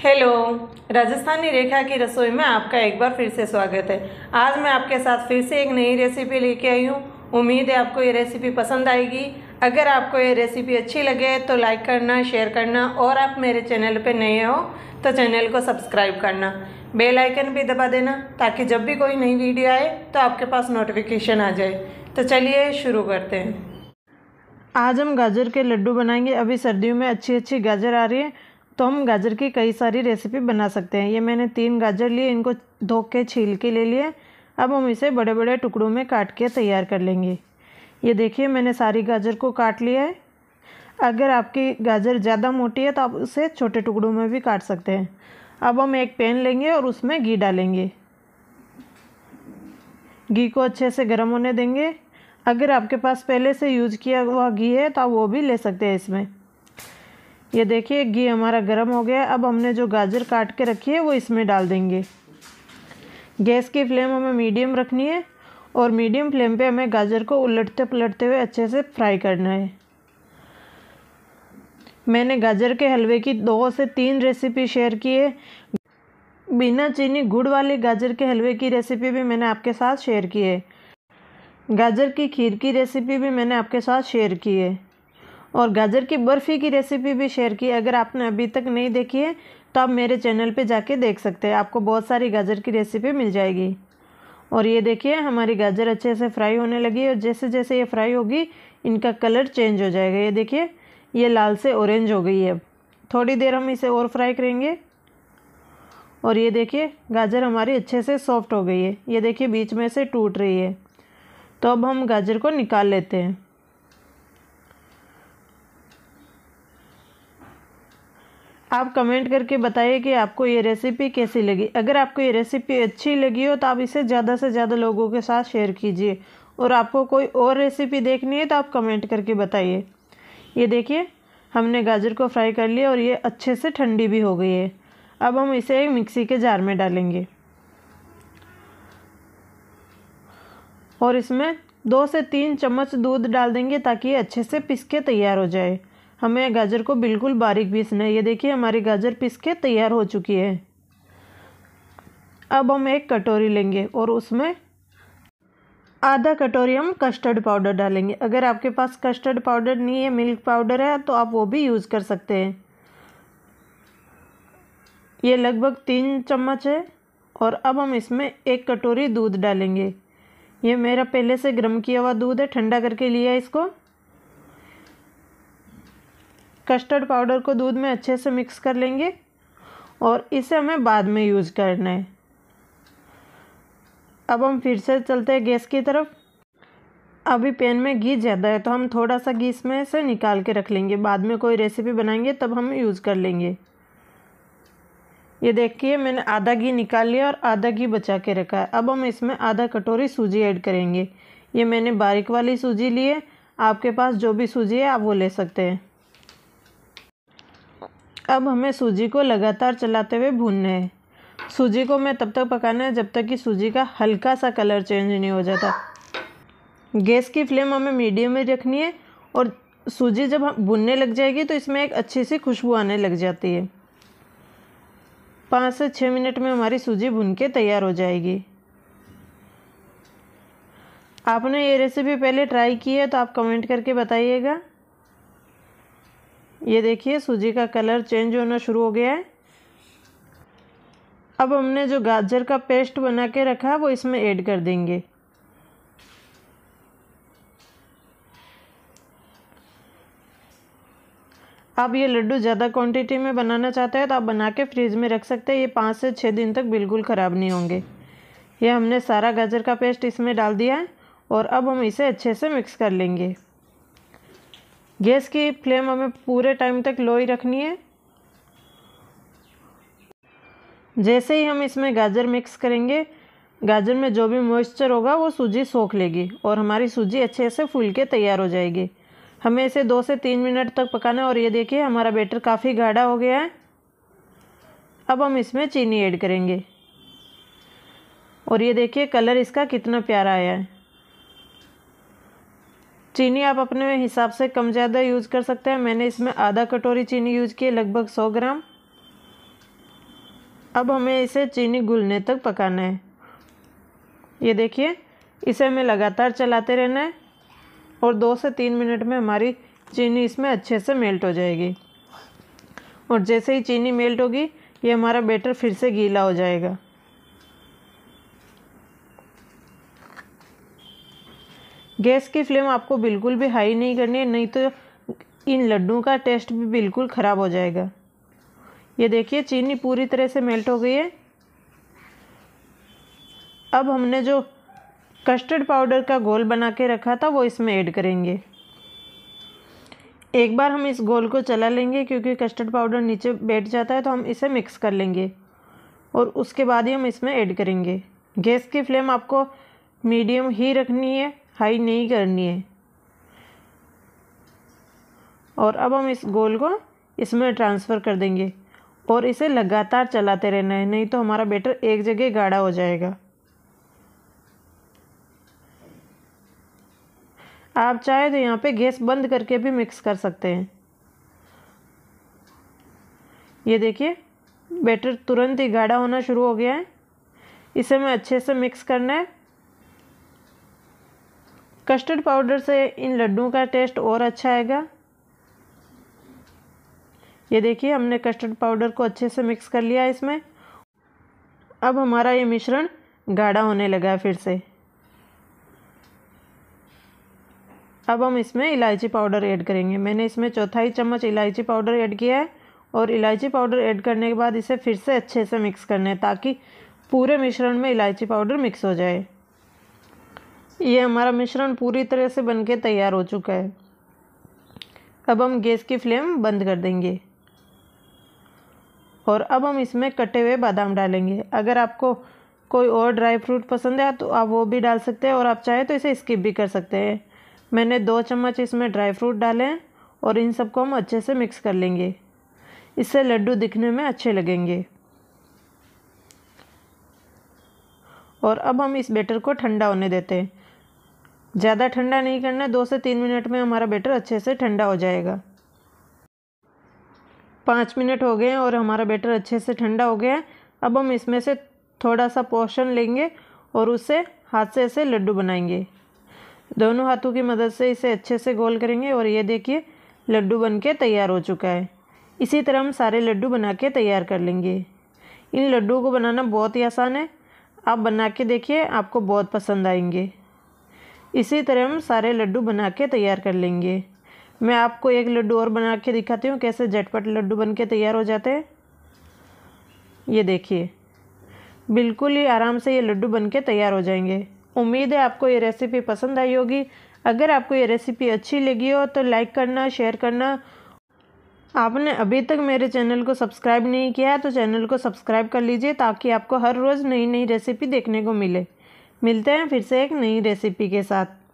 hello Rajasthani रेखा की रसोई में आपका एक बार फिर से स्वागत है आज मैं आपके साथ फिर से एक नई रेसिपी लेके आई हूँ उम्मीद है आपको ये रेसिपी पसंद आएगी अगर आपको ये रेसिपी अच्छी लगे तो लाइक करना शेयर करना और आप मेरे चैनल पे नए हो तो चैनल को सब्सक्राइब करना बेल आइकन भी दबा देना ताकि जब भी कोई नई वीडियो आए तो आपके पास नोटिफिकेशन आ जाए तो चलिए शुरू करते हैं आज हम गाजर के लड्डू बनाएंगे अभी सर्दियों में अच्छी अच्छी गाजर आ रही है तो हम गाजर की कई सारी रेसिपी बना सकते हैं ये मैंने तीन गाजर लिए इनको धो के छील के ले लिए अब हम इसे बड़े बड़े टुकड़ों में काट के तैयार कर लेंगे ये देखिए मैंने सारी गाजर को काट लिया है अगर आपकी गाजर ज़्यादा मोटी है तो आप उसे छोटे टुकड़ों में भी काट सकते हैं अब हम एक पैन लेंगे और उसमें घी डालेंगे घी को अच्छे से गर्म होने देंगे अगर आपके पास पहले से यूज किया हुआ घी है तो आप वो भी ले सकते हैं इसमें ये देखिए घी हमारा गर्म हो गया अब हमने जो गाजर काट के रखी है वो इसमें डाल देंगे गैस की फ्लेम हमें मीडियम रखनी है और मीडियम फ्लेम पे हमें गाजर को उलटते पलटते हुए अच्छे से फ्राई करना है मैंने गाजर के हलवे की दो से तीन रेसिपी शेयर की है बिना चीनी गुड़ वाले गाजर के हलवे की रेसिपी भी मैंने आपके साथ शेयर की है गाजर की खीर की रेसिपी भी मैंने आपके साथ शेयर की है और गाजर की बर्फ़ी की रेसिपी भी शेयर की अगर आपने अभी तक नहीं देखी है तो आप मेरे चैनल पे जाके देख सकते हैं आपको बहुत सारी गाजर की रेसिपी मिल जाएगी और ये देखिए हमारी गाजर अच्छे से फ्राई होने लगी और जैसे जैसे ये फ्राई होगी इनका कलर चेंज हो जाएगा ये देखिए ये लाल से ऑरेंज हो गई है अब थोड़ी देर हम इसे और फ्राई करेंगे और ये देखिए गाजर हमारी अच्छे से सॉफ्ट हो गई है ये देखिए बीच में से टूट रही है तो अब हम गाजर को निकाल लेते हैं आप कमेंट करके बताइए कि आपको ये रेसिपी कैसी लगी अगर आपको ये रेसिपी अच्छी लगी हो तो आप इसे ज़्यादा से ज़्यादा लोगों के साथ शेयर कीजिए और आपको कोई और रेसिपी देखनी है तो आप कमेंट करके बताइए ये देखिए हमने गाजर को फ्राई कर लिया और ये अच्छे से ठंडी भी हो गई है अब हम इसे एक मिक्सी के जार में डालेंगे और इसमें दो से तीन चम्मच दूध डाल देंगे ताकि ये अच्छे से पिस के तैयार हो जाए हमें गाजर को बिल्कुल बारीक पीसना है ये देखिए हमारी गाजर पीस के तैयार हो चुकी है अब हम एक कटोरी लेंगे और उसमें आधा कटोरी हम कस्टर्ड पाउडर डालेंगे अगर आपके पास कस्टर्ड पाउडर नहीं है मिल्क पाउडर है तो आप वो भी यूज़ कर सकते हैं ये लगभग तीन चम्मच है और अब हम इसमें एक कटोरी दूध डालेंगे ये मेरा पहले से गर्म किया हुआ दूध है ठंडा करके लिया इसको कस्टर्ड पाउडर को दूध में अच्छे से मिक्स कर लेंगे और इसे हमें बाद में यूज़ करना है अब हम फिर से चलते हैं गैस की तरफ अभी पैन में घी ज़्यादा है तो हम थोड़ा सा घी इसमें से निकाल के रख लेंगे बाद में कोई रेसिपी बनाएंगे तब हम यूज़ कर लेंगे ये देखिए मैंने आधा घी निकाल लिया और आधा घी बचा के रखा है अब हम इसमें आधा कटोरी सूजी ऐड करेंगे ये मैंने बारीक वाली सूजी ली है आपके पास जो भी सूजी है आप वो ले सकते हैं अब हमें सूजी को लगातार चलाते हुए भूनना है सूजी को मैं तब तक पकाना है जब तक कि सूजी का हल्का सा कलर चेंज नहीं हो जाता गैस की फ्लेम हमें मीडियम में रखनी है और सूजी जब हम भुनने लग जाएगी तो इसमें एक अच्छी सी खुशबू आने लग जाती है पाँच से छः मिनट में हमारी सूजी भुन के तैयार हो जाएगी आपने ये रेसिपी पहले ट्राई की है तो आप कमेंट करके बताइएगा ये देखिए सूजी का कलर चेंज होना शुरू हो गया है अब हमने जो गाजर का पेस्ट बना के रखा है वो इसमें ऐड कर देंगे आप ये लड्डू ज़्यादा क्वांटिटी में बनाना चाहते हैं तो आप बना के फ्रिज में रख सकते हैं ये पाँच से छः दिन तक बिल्कुल ख़राब नहीं होंगे ये हमने सारा गाजर का पेस्ट इसमें डाल दिया है और अब हम इसे अच्छे से मिक्स कर लेंगे गैस की फ्लेम हमें पूरे टाइम तक लो ही रखनी है जैसे ही हम इसमें गाजर मिक्स करेंगे गाजर में जो भी मॉइस्चर होगा वो सूजी सोख लेगी और हमारी सूजी अच्छे से फूल के तैयार हो जाएगी हमें इसे दो से तीन मिनट तक पकाना है और ये देखिए हमारा बेटर काफ़ी गाढ़ा हो गया है अब हम इसमें चीनी ऐड करेंगे और ये देखिए कलर इसका कितना प्यारा आया है चीनी आप अपने हिसाब से कम ज़्यादा यूज़ कर सकते हैं मैंने इसमें आधा कटोरी चीनी यूज़ की लगभग सौ ग्राम अब हमें इसे चीनी घुलने तक पकाना है ये देखिए इसे हमें लगातार चलाते रहना है और दो से तीन मिनट में हमारी चीनी इसमें अच्छे से मेल्ट हो जाएगी और जैसे ही चीनी मेल्ट होगी ये हमारा बेटर फिर से गीला हो जाएगा गैस की फ्लेम आपको बिल्कुल भी हाई नहीं करनी है नहीं तो इन लड्डू का टेस्ट भी बिल्कुल ख़राब हो जाएगा ये देखिए चीनी पूरी तरह से मेल्ट हो गई है अब हमने जो कस्टर्ड पाउडर का घोल बना के रखा था वो इसमें ऐड करेंगे एक बार हम इस घोल को चला लेंगे क्योंकि कस्टर्ड पाउडर नीचे बैठ जाता है तो हम इसे मिक्स कर लेंगे और उसके बाद ही हम इसमें ऐड करेंगे गैस की फ्लेम आपको मीडियम ही रखनी है हाई नहीं करनी है और अब हम इस गोल को इसमें ट्रांसफ़र कर देंगे और इसे लगातार चलाते रहना है नहीं तो हमारा बैटर एक जगह गाढ़ा हो जाएगा आप चाहे तो यहाँ पे गैस बंद करके भी मिक्स कर सकते हैं ये देखिए बैटर तुरंत ही गाढ़ा होना शुरू हो गया है इसे मैं अच्छे से मिक्स करना है कस्टर्ड पाउडर से इन लड्डू का टेस्ट और अच्छा आएगा ये देखिए हमने कस्टर्ड पाउडर को अच्छे से मिक्स कर लिया इसमें अब हमारा ये मिश्रण गाढ़ा होने लगा फिर से अब हम इसमें इलायची पाउडर ऐड करेंगे मैंने इसमें चौथाई चम्मच इलायची पाउडर ऐड किया है और इलायची पाउडर ऐड करने के बाद इसे फिर से अच्छे से मिक्स करना है ताकि पूरे मिश्रण में इलायची पाउडर मिक्स हो जाए ये हमारा मिश्रण पूरी तरह से बनके तैयार हो चुका है अब हम गैस की फ्लेम बंद कर देंगे और अब हम इसमें कटे हुए बादाम डालेंगे अगर आपको कोई और ड्राई फ्रूट पसंद है तो आप वो भी डाल सकते हैं और आप चाहें तो इसे स्किप भी कर सकते हैं मैंने दो चम्मच इसमें ड्राई फ्रूट डाले हैं और इन सबको हम अच्छे से मिक्स कर लेंगे इससे लड्डू दिखने में अच्छे लगेंगे और अब हम इस बैटर को ठंडा होने देते हैं ज़्यादा ठंडा नहीं करना दो से तीन मिनट में हमारा बैटर अच्छे से ठंडा हो जाएगा पाँच मिनट हो गए हैं और हमारा बैटर अच्छे से ठंडा हो गया है अब हम इसमें से थोड़ा सा पोर्शन लेंगे और उसे हाथ से ऐसे लड्डू बनाएंगे दोनों हाथों की मदद से इसे अच्छे से गोल करेंगे और ये देखिए लड्डू बन के तैयार हो चुका है इसी तरह हम सारे लड्डू बना के तैयार कर लेंगे इन लड्डू को बनाना बहुत ही आसान है आप बना के देखिए आपको बहुत पसंद आएंगे इसी तरह हम सारे लड्डू बना के तैयार कर लेंगे मैं आपको एक लड्डू और बना के दिखाती हूँ कैसे झटपट लड्डू बन के तैयार हो जाते हैं ये देखिए बिल्कुल ही आराम से ये लड्डू बन के तैयार हो जाएंगे उम्मीद है आपको ये रेसिपी पसंद आई होगी अगर आपको ये रेसिपी अच्छी लगी हो तो लाइक करना शेयर करना आपने अभी तक मेरे चैनल को सब्सक्राइब नहीं किया है तो चैनल को सब्सक्राइब कर लीजिए ताकि आपको हर रोज़ नई नई रेसिपी देखने को मिले मिलते हैं फिर से एक नई रेसिपी के साथ